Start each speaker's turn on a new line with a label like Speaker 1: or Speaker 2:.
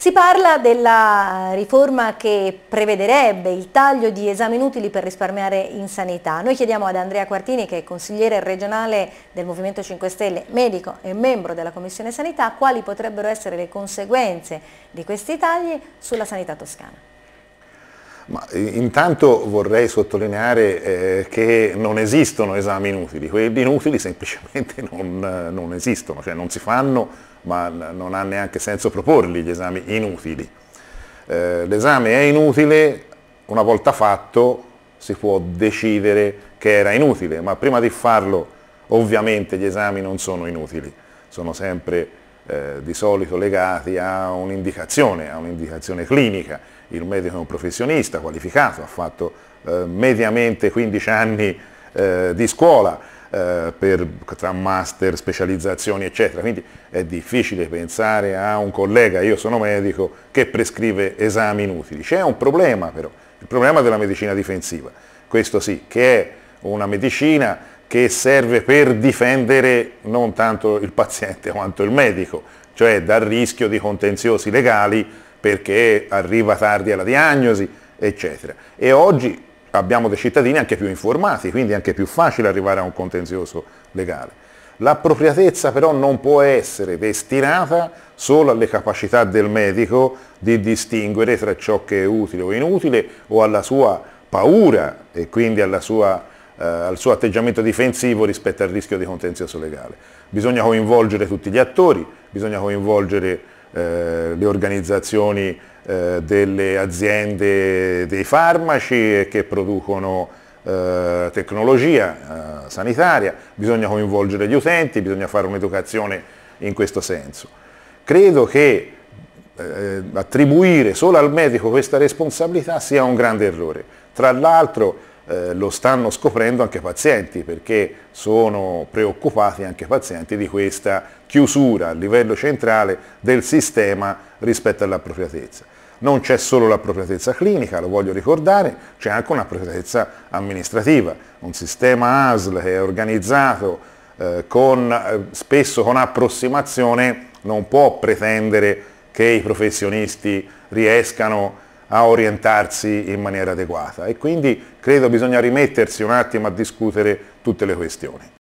Speaker 1: Si parla della riforma che prevederebbe il taglio di esami inutili per risparmiare in sanità. Noi chiediamo ad Andrea Quartini, che è consigliere regionale del Movimento 5 Stelle, medico e membro della Commissione Sanità, quali potrebbero essere le conseguenze di questi tagli sulla sanità toscana.
Speaker 2: Ma eh, intanto vorrei sottolineare eh, che non esistono esami inutili, quelli inutili semplicemente non, non esistono, cioè non si fanno, ma non ha neanche senso proporli gli esami inutili. Eh, l'esame è inutile, una volta fatto si può decidere che era inutile, ma prima di farlo ovviamente gli esami non sono inutili, sono sempre eh, di solito legati a un'indicazione, a un'indicazione clinica. Il medico è un professionista qualificato, ha fatto eh, mediamente 15 anni eh, di scuola eh, per, tra master, specializzazioni eccetera, quindi è difficile pensare a un collega, io sono medico, che prescrive esami inutili. C'è un problema però, il problema della medicina difensiva, questo sì, che è una medicina che serve per difendere non tanto il paziente quanto il medico, cioè dal rischio di contenziosi legali perché arriva tardi alla diagnosi, eccetera. E oggi abbiamo dei cittadini anche più informati, quindi è anche più facile arrivare a un contenzioso legale. L'appropriatezza però non può essere destinata solo alle capacità del medico di distinguere tra ciò che è utile o inutile o alla sua paura e quindi alla sua eh, al suo atteggiamento difensivo rispetto al rischio di contenzioso legale. Bisogna coinvolgere tutti gli attori, bisogna coinvolgere eh, le organizzazioni eh, delle aziende dei farmaci che producono eh, tecnologia eh, sanitaria, bisogna coinvolgere gli utenti, bisogna fare un'educazione in questo senso. Credo che eh, attribuire solo al medico questa responsabilità sia un grande errore. Tra l'altro eh, lo stanno scoprendo anche pazienti perché sono preoccupati anche pazienti di questa chiusura a livello centrale del sistema rispetto all'appropriatezza. Non c'è solo l'appropriatezza clinica, lo voglio ricordare, c'è anche un'appropriatezza amministrativa, un sistema ASL che è organizzato eh, con, eh, spesso con approssimazione non può pretendere che i professionisti riescano a orientarsi in maniera adeguata e quindi credo bisogna rimettersi un attimo a discutere tutte le questioni.